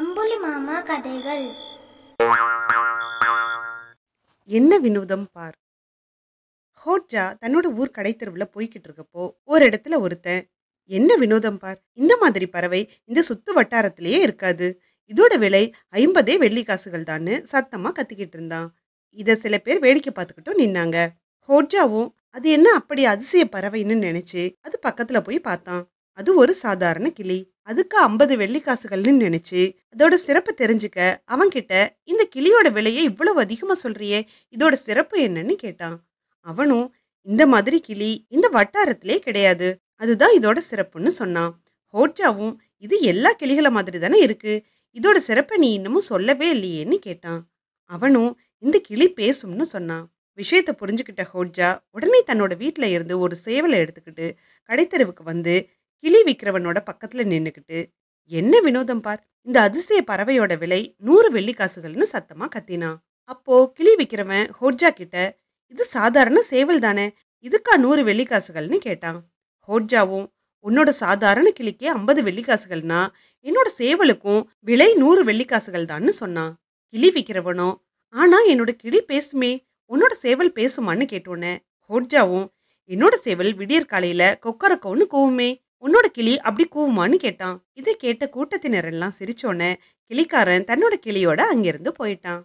அம்புலி மாமா கதைகள் என்ன வினோதம் பார் ஹோட்ஜா தன்னோட ஊர் கடை தெருவில் போய்கிட்டு இருக்கப்போ ஒரு இடத்துல ஒருத்தன் என்ன வினோதம் பார் இந்த மாதிரி பறவை இந்த சுத்து வட்டாரத்திலேயே இருக்காது இதோட விலை ஐம்பதே வெள்ளி காசுகள் தான்னு சத்தமாக கத்திக்கிட்டு இருந்தான் இதை சில பேர் வேடிக்கை பார்த்துக்கிட்டும் நின்னாங்க ஹோட்ஜாவும் அது என்ன அப்படி அதிசய பறவைன்னு நினைச்சு அது பக்கத்துல போய் பார்த்தான் அது ஒரு சாதாரண கிளி அதுக்கு ஐம்பது வெள்ளிக்காசுகள்னு நினைச்சு அதோட சிறப்பு தெரிஞ்சுக்க அவன்கிட்ட இந்த கிளியோட விலையை இவ்வளவு அதிகமா சொல்றியே இதோட சிறப்பு என்னன்னு கேட்டான் அவனும் இந்த மாதிரி கிளி இந்த வட்டாரத்திலே கிடையாது அதுதான் இதோட சிறப்புன்னு சொன்னான் ஹோட்ஜாவும் இது எல்லா கிளிகளை மாதிரி தானே இருக்கு இதோட சிறப்பை நீ இன்னமும் சொல்லவே இல்லையேன்னு கேட்டான் அவனும் இந்த கிளி பேசும்னு சொன்னான் விஷயத்தை புரிஞ்சுக்கிட்ட ஹோட்ஜா உடனே தன்னோட வீட்டில் இருந்து ஒரு சேவலை எடுத்துக்கிட்டு கடைத்தெருவுக்கு வந்து கிளி விற்கிறவனோட பக்கத்துல நின்னுக்கிட்டு என்ன வினோதம் பார் இந்த அதிசய பறவையோட விலை நூறு வெள்ளிக்காசுகள்னு சத்தமா கத்தினான் அப்போ கிளி விற்கிறவன் ஹோட்ஜா கிட்ட இது சாதாரண சேவல் தானே இதுக்கா நூறு வெள்ளிக்காசுகள்னு கேட்டான் ஹோட்ஜாவும் உன்னோட சாதாரண கிளிக்கே ஐம்பது வெள்ளிக்காசுகள்னா என்னோட சேவலுக்கும் விலை நூறு வெள்ளிக்காசுகள் தான்னு சொன்னான் கிளி விற்கிறவனும் ஆனா என்னோட கிளி பேசுமே உன்னோட சேவல் பேசுமான்னு கேட்டோன்னே ஹோட்ஜாவும் என்னோட சேவல் காலையில கொக்கரக்கோன்னு கூவுமே உன்னோட கிளி அப்படி கூவுமான்னு கேட்டான் இதை கேட்ட கூட்டத்தினரெல்லாம் சிரிச்சோன்னே கிளிக்காரன் தன்னோட கிளியோட அங்கிருந்து போயிட்டான்